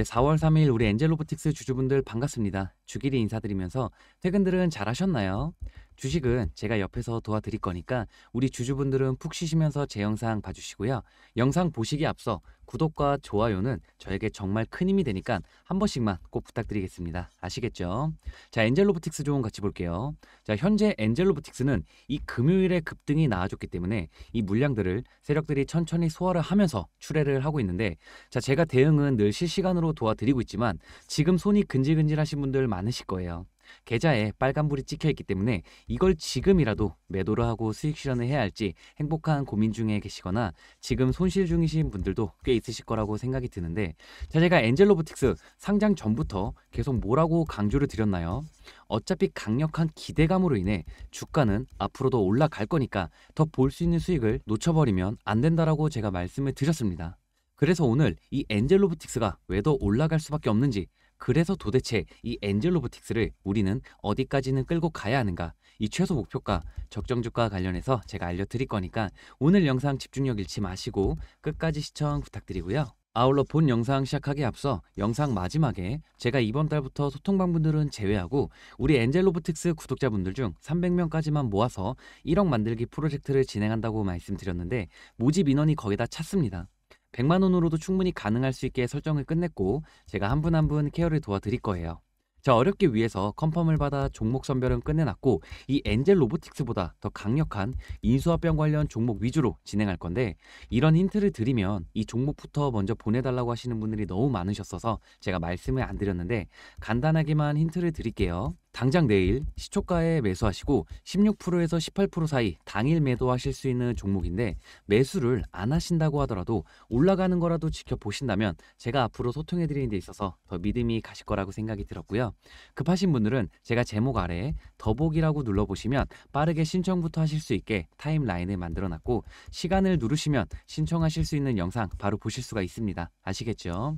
네, 4월 3일 우리 엔젤로보틱스 주주분들 반갑습니다. 주길이 인사드리면서 퇴근들은 잘 하셨나요? 주식은 제가 옆에서 도와드릴 거니까 우리 주주분들은 푹 쉬시면서 제 영상 봐주시고요. 영상 보시기 앞서 구독과 좋아요는 저에게 정말 큰 힘이 되니까 한 번씩만 꼭 부탁드리겠습니다. 아시겠죠? 자, 엔젤로보틱스 좋은 같이 볼게요. 자, 현재 엔젤로보틱스는 이 금요일에 급등이 나와줬기 때문에 이 물량들을 세력들이 천천히 소화를 하면서 출회를 하고 있는데 자, 제가 대응은 늘 실시간으로 도와드리고 있지만 지금 손이 근질근질하신 분들 많으실 거예요. 계좌에 빨간불이 찍혀 있기 때문에 이걸 지금이라도 매도를 하고 수익 실현을 해야 할지 행복한 고민 중에 계시거나 지금 손실 중이신 분들도 꽤 있으실 거라고 생각이 드는데 자 제가 엔젤로보틱스 상장 전부터 계속 뭐라고 강조를 드렸나요? 어차피 강력한 기대감으로 인해 주가는 앞으로도 올라갈 거니까 더 볼 수 있는 수익을 놓쳐버리면 안 된다라고 제가 말씀을 드렸습니다. 그래서 오늘 이 엔젤로보틱스가 왜 더 올라갈 수밖에 없는지 그래서 도대체 이 엔젤 로보틱스를 우리는 어디까지는 끌고 가야 하는가 이 최소 목표가 적정주가 관련해서 제가 알려드릴 거니까 오늘 영상 집중력 잃지 마시고 끝까지 시청 부탁드리고요. 아울러 본 영상 시작하기에 앞서 영상 마지막에 제가 이번 달부터 소통방분들은 제외하고 우리 엔젤로보틱스 구독자분들 중 300명까지만 모아서 1억 만들기 프로젝트를 진행한다고 말씀드렸는데 모집 인원이 거기다 찼습니다. 100만 원으로도 충분히 가능할 수 있게 설정을 끝냈고 제가 한 분 한 분 케어를 도와드릴 거예요. 자 어렵게 위해서 컨펌을 받아 종목 선별은 끝내놨고 이 엔젤 로보틱스보다 더 강력한 인수합병 관련 종목 위주로 진행할 건데 이런 힌트를 드리면 이 종목부터 먼저 보내달라고 하시는 분들이 너무 많으셨어서 제가 말씀을 안 드렸는데 간단하게만 힌트를 드릴게요. 당장 내일 시초가에 매수하시고 16%에서 18% 사이 당일 매도하실 수 있는 종목인데 매수를 안 하신다고 하더라도 올라가는 거라도 지켜보신다면 제가 앞으로 소통해 드리는 데 있어서 더 믿음이 가실 거라고 생각이 들었고요. 급하신 분들은 제가 제목 아래에 더보기라고 눌러보시면 빠르게 신청부터 하실 수 있게 타임라인을 만들어놨고 시간을 누르시면 신청하실 수 있는 영상 바로 보실 수가 있습니다. 아시겠죠?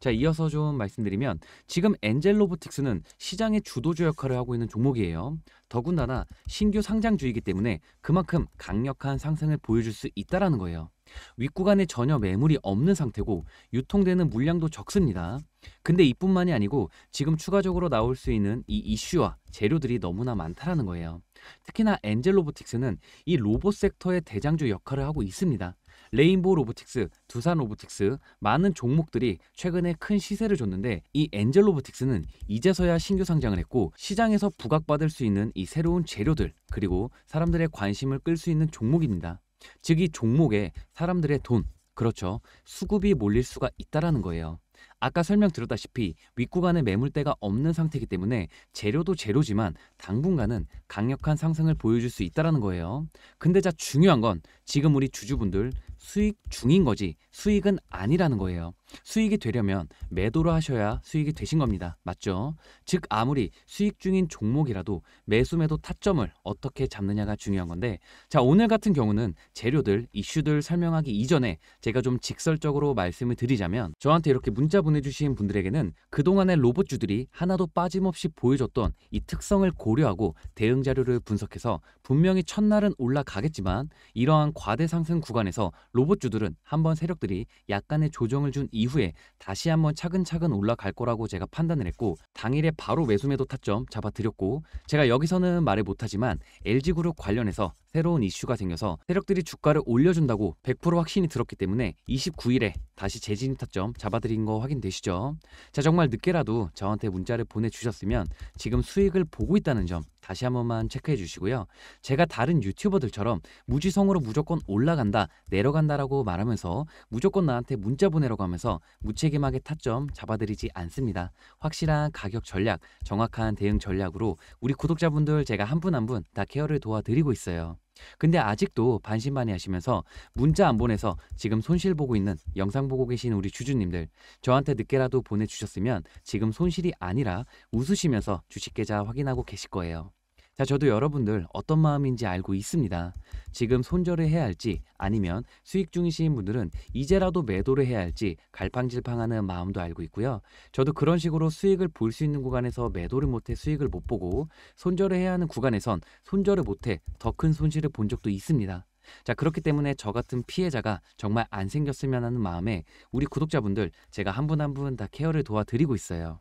자 이어서 좀 말씀드리면 지금 엔젤로보틱스는 시장의 주도주역 역할을 하고 있는 종목이에요. 더군다나 신규 상장주이기 때문에 그만큼 강력한 상승을 보여줄 수 있다라는 거예요. 윗구간에 전혀 매물이 없는 상태고 유통되는 물량도 적습니다. 근데 이뿐만이 아니고 지금 추가적으로 나올 수 있는 이 이슈와 재료들이 너무나 많다라는 거예요. 특히나 엔젤로보틱스는 이 로봇 섹터의 대장주 역할을 하고 있습니다. 레인보우 로보틱스, 두산 로보틱스 많은 종목들이 최근에 큰 시세를 줬는데 이 엔젤 로보틱스는 이제서야 신규 상장을 했고 시장에서 부각받을 수 있는 이 새로운 재료들 그리고 사람들의 관심을 끌 수 있는 종목입니다. 즉 이 종목에 사람들의 돈, 그렇죠. 수급이 몰릴 수가 있다라는 거예요. 아까 설명 들었다시피 윗구간에 매물대가 없는 상태이기 때문에 재료도 재료지만 당분간은 강력한 상승을 보여줄 수 있다는 거예요. 근데 자 중요한 건 지금 우리 주주분들 수익 중인 거지 수익은 아니라는 거예요. 수익이 되려면 매도로 하셔야 수익이 되신 겁니다. 맞죠? 즉 아무리 수익 중인 종목이라도 매수 매도 타점을 어떻게 잡느냐가 중요한 건데 자 오늘 같은 경우는 재료들 이슈들 설명하기 이전에 제가 좀 직설적으로 말씀을 드리자면 저한테 이렇게 문자 보내주신 분들에게는 그동안의 로봇주들이 하나도 빠짐없이 보여줬던 이 특성을 고려하고 대응 자료를 분석해서 분명히 첫날은 올라가겠지만 이러한 과대 상승 구간에서 로봇주들은 한번 세력들이 약간의 조정을 준 이후 이후에 다시 한번 차근차근 올라갈 거라고 제가 판단을 했고 당일에 바로 매수매도 타점 잡아드렸고 제가 여기서는 말을 못하지만 LG그룹 관련해서 새로운 이슈가 생겨서 세력들이 주가를 올려준다고 100% 확신이 들었기 때문에 29일에 다시 재진입 타점 잡아드린 거 확인되시죠? 자 정말 늦게라도 저한테 문자를 보내주셨으면 지금 수익을 보고 있다는 점 다시 한 번만 체크해 주시고요. 제가 다른 유튜버들처럼 무지성으로 무조건 올라간다, 내려간다라고 말하면서 무조건 나한테 문자 보내라고 하면서 무책임하게 타점 잡아드리지 않습니다. 확실한 가격 전략, 정확한 대응 전략으로 우리 구독자분들 제가 한 분 한 분 다 케어를 도와드리고 있어요. 근데 아직도 반신반의 하시면서 문자 안 보내서 지금 손실 보고 있는 영상 보고 계신 우리 주주님들 저한테 늦게라도 보내주셨으면 지금 손실이 아니라 웃으시면서 주식계좌 확인하고 계실 거예요. 자, 저도 여러분들 어떤 마음인지 알고 있습니다. 지금 손절을 해야 할지 아니면 수익 중이신 분들은 이제라도 매도를 해야 할지 갈팡질팡하는 마음도 알고 있고요. 저도 그런 식으로 수익을 볼 수 있는 구간에서 매도를 못해 수익을 못 보고 손절을 해야 하는 구간에선 손절을 못해 더 큰 손실을 본 적도 있습니다. 자 그렇기 때문에 저 같은 피해자가 정말 안 생겼으면 하는 마음에 우리 구독자분들 제가 한 분 한 분 다 케어를 도와드리고 있어요.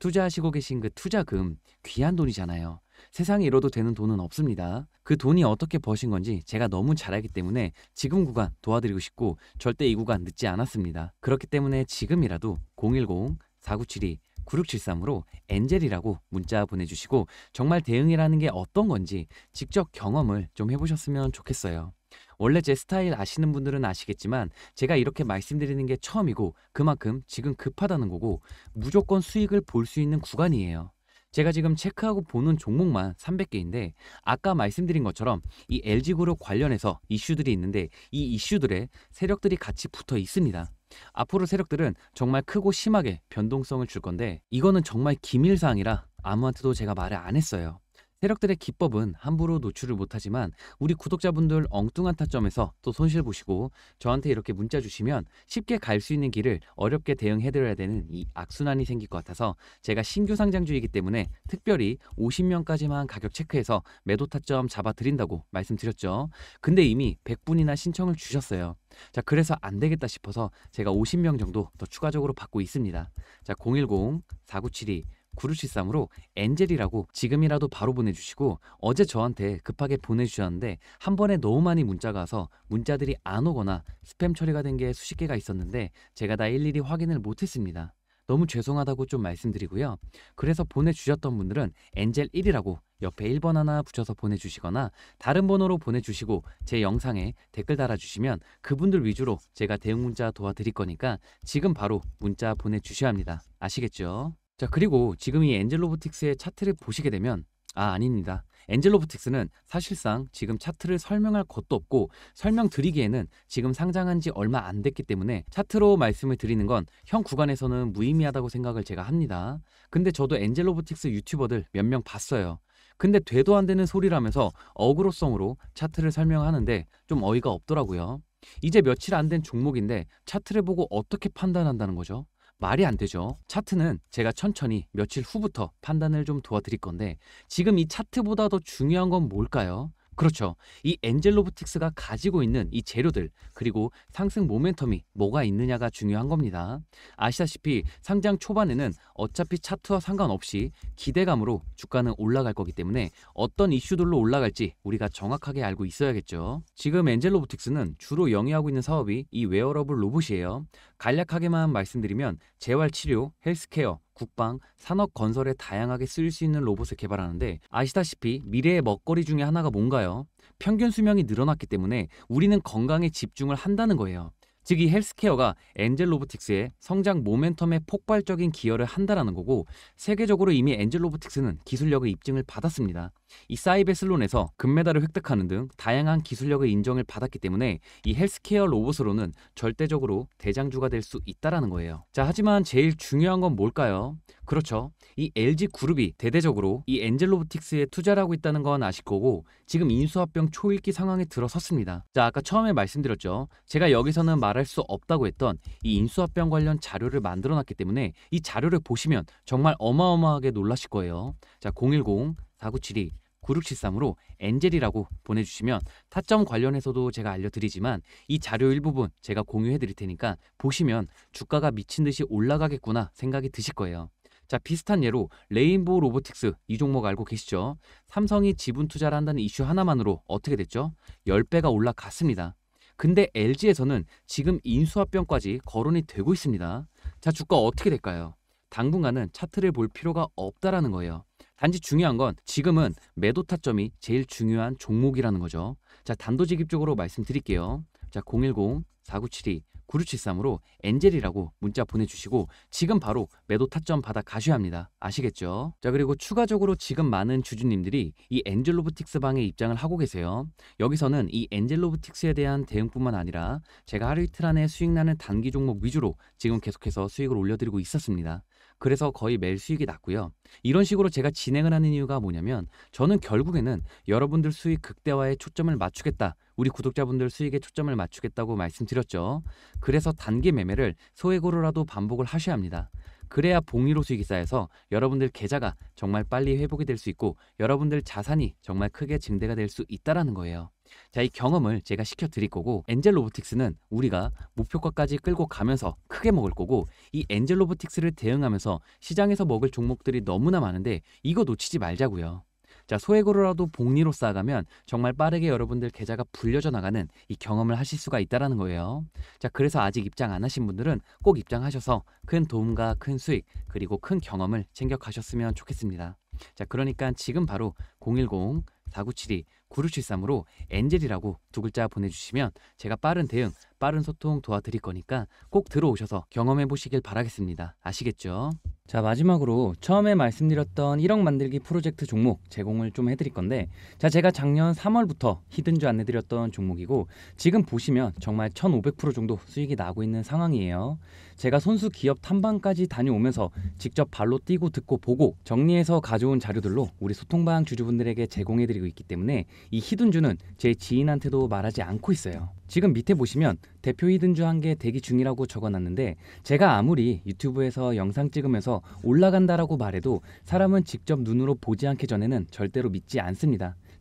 투자하시고 계신 그 투자금 귀한 돈이잖아요. 세상에 잃어도 되는 돈은 없습니다. 그 돈이 어떻게 버신 건지 제가 너무 잘 알기 때문에 지금 구간 도와드리고 싶고 절대 이 구간 늦지 않았습니다. 그렇기 때문에 지금이라도 010-4972-9673으로 엔젤이라고 문자 보내주시고 정말 대응이라는 게 어떤 건지 직접 경험을 좀 해보셨으면 좋겠어요. 원래 제 스타일 아시는 분들은 아시겠지만 제가 이렇게 말씀드리는 게 처음이고 그만큼 지금 급하다는 거고 무조건 수익을 볼 수 있는 구간이에요. 제가 지금 체크하고 보는 종목만 300개인데 아까 말씀드린 것처럼 이 LG그룹 관련해서 이슈들이 있는데 이 이슈들의 세력들이 같이 붙어 있습니다. 앞으로 세력들은 정말 크고 심하게 변동성을 줄 건데 이거는 정말 기밀사항이라 아무한테도 제가 말을 안 했어요. 세력들의 기법은 함부로 노출을 못하지만 우리 구독자분들 엉뚱한 타점에서 또 손실 보시고 저한테 이렇게 문자 주시면 쉽게 갈 수 있는 길을 어렵게 대응해드려야 되는 이 악순환이 생길 것 같아서 제가 신규 상장주이기 때문에 특별히 50명까지만 가격 체크해서 매도 타점 잡아드린다고 말씀드렸죠. 근데 이미 100분이나 신청을 주셨어요. 자 그래서 안 되겠다 싶어서 제가 50명 정도 더 추가적으로 받고 있습니다. 자 010 4972 구루시쌈으로 엔젤이라고 지금이라도 바로 보내주시고 어제 저한테 급하게 보내주셨는데 한 번에 너무 많이 문자가 와서 문자들이 안 오거나 스팸 처리가 된 게 수십 개가 있었는데 제가 다 일일이 확인을 못했습니다. 너무 죄송하다고 좀 말씀드리고요. 그래서 보내주셨던 분들은 엔젤1이라고 옆에 1번 하나 붙여서 보내주시거나 다른 번호로 보내주시고 제 영상에 댓글 달아주시면 그분들 위주로 제가 대응 문자 도와드릴 거니까 지금 바로 문자 보내주셔야 합니다. 아시겠죠? 자 그리고 지금 이 엔젤로보틱스의 차트를 보시게 되면 아 아닙니다. 엔젤로보틱스는 사실상 지금 차트를 설명할 것도 없고 설명드리기에는 지금 상장한 지 얼마 안 됐기 때문에 차트로 말씀을 드리는 건현 구간에서는 무의미하다고 생각을 제가 합니다. 근데 저도 엔젤로보틱스 유튜버들 몇 명 봤어요. 근데 되도 안 되는 소리라면서 어그로성으로 차트를 설명하는데 좀 어이가 없더라고요. 이제 며칠 안 된 종목인데 차트를 보고 어떻게 판단한다는 거죠? 말이 안 되죠. 차트는 제가 천천히 며칠 후부터 판단을 좀 도와드릴 건데 지금 이 차트보다 더 중요한 건 뭘까요? 그렇죠. 이 엔젤 로보틱스가 가지고 있는 이 재료들 그리고 상승 모멘텀이 뭐가 있느냐가 중요한 겁니다. 아시다시피 상장 초반에는 어차피 차트와 상관없이 기대감으로 주가는 올라갈 거기 때문에 어떤 이슈들로 올라갈지 우리가 정확하게 알고 있어야겠죠. 지금 엔젤 로보틱스는 주로 영위하고 있는 사업이 이 웨어러블 로봇이에요. 간략하게만 말씀드리면 재활치료, 헬스케어, 국방, 산업 건설에 다양하게 쓸 수 있는 로봇을 개발하는데 아시다시피 미래의 먹거리 중에 하나가 뭔가요? 평균 수명이 늘어났기 때문에 우리는 건강에 집중을 한다는 거예요. 즉 이 헬스케어가 엔젤 로보틱스의 성장 모멘텀에 폭발적인 기여를 한다라는 거고 세계적으로 이미 엔젤 로보틱스는 기술력의 입증을 받았습니다. 이 사이베슬론에서 금메달을 획득하는 등 다양한 기술력의 인정을 받았기 때문에 이 헬스케어 로봇으로는 절대적으로 대장주가 될 수 있다라는 거예요. 자, 하지만 제일 중요한 건 뭘까요? 그렇죠. 이 LG 그룹이 대대적으로 이 엔젤로보틱스에 투자를 하고 있다는 건 아실 거고 지금 인수합병 초읽기 상황에 들어섰습니다. 자, 아까 처음에 말씀드렸죠. 제가 여기서는 말할 수 없다고 했던 이 인수합병 관련 자료를 만들어 놨기 때문에 이 자료를 보시면 정말 어마어마하게 놀라실 거예요. 자, 010 4972 9673으로 엔젤이라고 보내주시면 타점 관련해서도 제가 알려드리지만 이 자료 일부분 제가 공유해드릴 테니까 보시면 주가가 미친 듯이 올라가겠구나 생각이 드실 거예요. 자 비슷한 예로 레인보우 로보틱스 이 종목 알고 계시죠? 삼성이 지분 투자를 한다는 이슈 하나만으로 어떻게 됐죠? 10배가 올라갔습니다. 근데 LG에서는 지금 인수합병까지 거론이 되고 있습니다. 자 주가 어떻게 될까요? 당분간은 차트를 볼 필요가 없다라는 거예요. 단지 중요한 건 지금은 매도 타점이 제일 중요한 종목이라는 거죠. 자, 단도직입적으로 말씀드릴게요. 자, 010-4972-9673으로 엔젤이라고 문자 보내주시고 지금 바로 매도 타점 받아 가셔야 합니다. 아시겠죠? 자, 그리고 추가적으로 지금 많은 주주님들이 이엔젤로브틱스 방에 입장을 하고 계세요. 여기서는 이엔젤로브틱스에 대한 대응뿐만 아니라 제가 하루 이틀 안에 수익 나는 단기 종목 위주로 지금 계속해서 수익을 올려드리고 있었습니다. 그래서 거의 매일 수익이 났고요. 이런 식으로 제가 진행을 하는 이유가 뭐냐면 저는 결국에는 여러분들 수익 극대화에 초점을 맞추겠다. 우리 구독자분들 수익에 초점을 맞추겠다고 말씀드렸죠. 그래서 단기 매매를 소액으로라도 반복을 하셔야 합니다. 그래야 복리로 수익이 쌓여서 여러분들 계좌가 정말 빨리 회복이 될 수 있고 여러분들 자산이 정말 크게 증대가 될 수 있다라는 거예요. 자, 이 경험을 제가 시켜드릴 거고 엔젤 로보틱스는 우리가 목표가까지 끌고 가면서 크게 먹을 거고 이 엔젤 로보틱스를 대응하면서 시장에서 먹을 종목들이 너무나 많은데 이거 놓치지 말자고요. 자 소액으로라도 복리로 쌓아가면 정말 빠르게 여러분들 계좌가 불려져 나가는 이 경험을 하실 수가 있다라는 거예요. 자 그래서 아직 입장 안 하신 분들은 꼭 입장하셔서 큰 도움과 큰 수익 그리고 큰 경험을 챙겨 가셨으면 좋겠습니다. 자 그러니까 지금 바로 010 4972 9673으로 엔젤이라고 두 글자 보내주시면 제가 빠른 대응, 빠른 소통 도와드릴 거니까 꼭 들어오셔서 경험해 보시길 바라겠습니다. 아시겠죠? 자 마지막으로 처음에 말씀드렸던 1억 만들기 프로젝트 종목 제공을 좀 해드릴 건데 자 제가 작년 3월부터 히든주 안내드렸던 종목이고 지금 보시면 정말 1,500% 정도 수익이 나고 있는 상황이에요. 제가 손수 기업 탐방까지 다녀오면서 직접 발로 뛰고 듣고 보고 정리해서 가져온 자료들로 우리 소통방 주주분들에게 제공해드리고 있기 때문에 이 히든주는 제 지인한테도 말하지 않고 있어요. 지금 밑에 보시면 대표 히든주 한 개 대기 중이라고 적어놨는데 제가 아무리 유튜브에서 영상 찍으면서 올라간다라고 말해도 사람은 직접 눈으로 보지 않기 전에는 절대로 믿지 않습니다.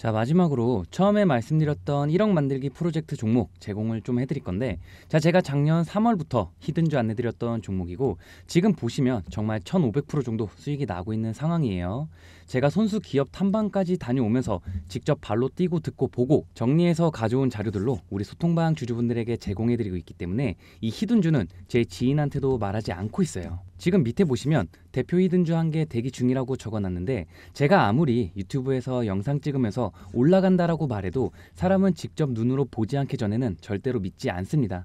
자 마지막으로 처음에 말씀드렸던 1억 만들기 프로젝트 종목 제공을 좀 해드릴 건데 자 제가 작년 3월부터 히든주 안내드렸던 종목이고 지금 보시면 정말 1500% 정도 수익이 나고 있는 상황이에요 제가 선수 기업 탐방까지 다녀오면서 직접 발로 뛰고 듣고 보고 정리해서 가져온 자료들로 우리 소통방 주주분들에게 제공해드리고 있기 때문에 이 히든주는 제 지인한테도 말하지 않고 있어요. 지금 밑에 보시면 대표 히든주 한 개 대기 중이라고 적어놨는데 제가 아무리 유튜브에서 영상 찍으면서 올라간다라고 말해도 사람은 직접 눈으로 보지 않기 전에는 절대로 믿지 않습니다.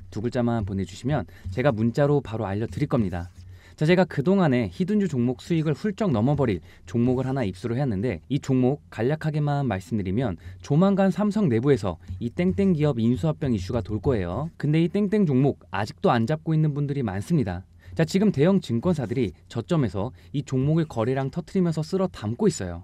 두 글자만 보내주시면 제가 문자로 바로 알려드릴 겁니다. 자, 제가 그동안에 히든주 종목 수익을 훌쩍 넘어버릴 종목을 하나 입수를 했는데 이 종목 간략하게만 말씀드리면 조만간 삼성 내부에서 이 땡땡 기업 인수합병 이슈가 돌 거예요. 근데 이 땡땡 종목 아직도 안 잡고 있는 분들이 많습니다. 자, 지금 대형 증권사들이 저점에서 이 종목의 거래량 터트리면서 쓸어 담고 있어요.